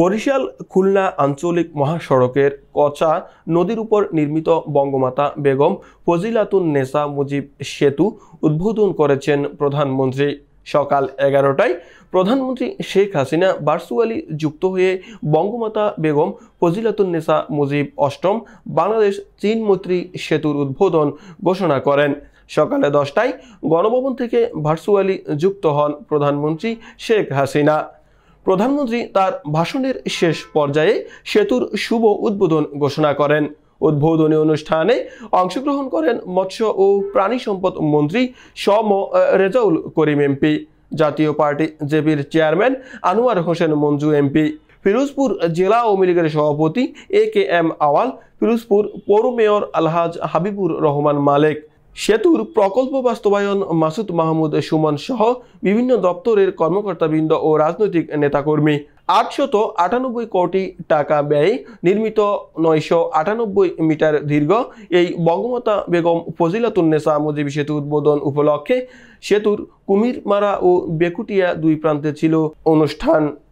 বরিশাল খুলনা আঞ্চলিক মহাসড়কের কচা নদীর উপর নির্মিত বঙ্গমাতা বেগম ফজিলাতুন নেসা মুজিব সেতু উদ্বোধন করেছেন প্রধানমন্ত্রী সকাল এগারোটায় প্রধানমন্ত্রী শেখ হাসিনা ভার্চুয়ালি যুক্ত হয়ে বঙ্গমাতা বেগম ফজিলাতুন নেসা মুজিব অষ্টম বাংলাদেশ চীন মৈত্রী সেতুর উদ্বোধন ঘোষণা করেন সকালে দশটায় গণভবন থেকে ভার্চুয়ালি যুক্ত হন প্রধানমন্ত্রী শেখ হাসিনা প্রধানমন্ত্রী তার ভাষণের শেষ পর্যায়ে সেতুর শুভ উদ্বোধন ঘোষণা করেন উদ্বোধনী অনুষ্ঠানে অংশগ্রহণ করেন মৎস্য ও প্রাণী সম্পদ মন্ত্রী সম রেজাউল করিম এমপি জাতীয় পার্টি জেপির চেয়ারম্যান আনোয়ার হোসেন মঞ্জু এমপি ফিরোজপুর জেলা আওয়ামী লীগের সভাপতি এ কে এম আওয়াল ফিরোজপুর পৌর মেয়র আলহাজ হাবিবুর রহমান মালেক সেতুর প্রকল্প বাস্তবায়ন মাসুদ মাহমুদ সুমন সহ বিভিন্ন দপ্তরের কর্মকর্তাবৃন্দ ও রাজনৈতিক নেতাকর্মী আটশত আটানব্বই কোটি টাকা ব্যয়ে নির্মিত নয়শো আটানব্বই মিটার দীর্ঘ এই বঙ্গমাতা বেগম ফজিলাতুন্নেসা মুজিবি সেতু উদ্বোধন উপলক্ষে সেতুর কুমিরমারা ও বেকুটিয়া দুই প্রান্তে ছিল অনুষ্ঠান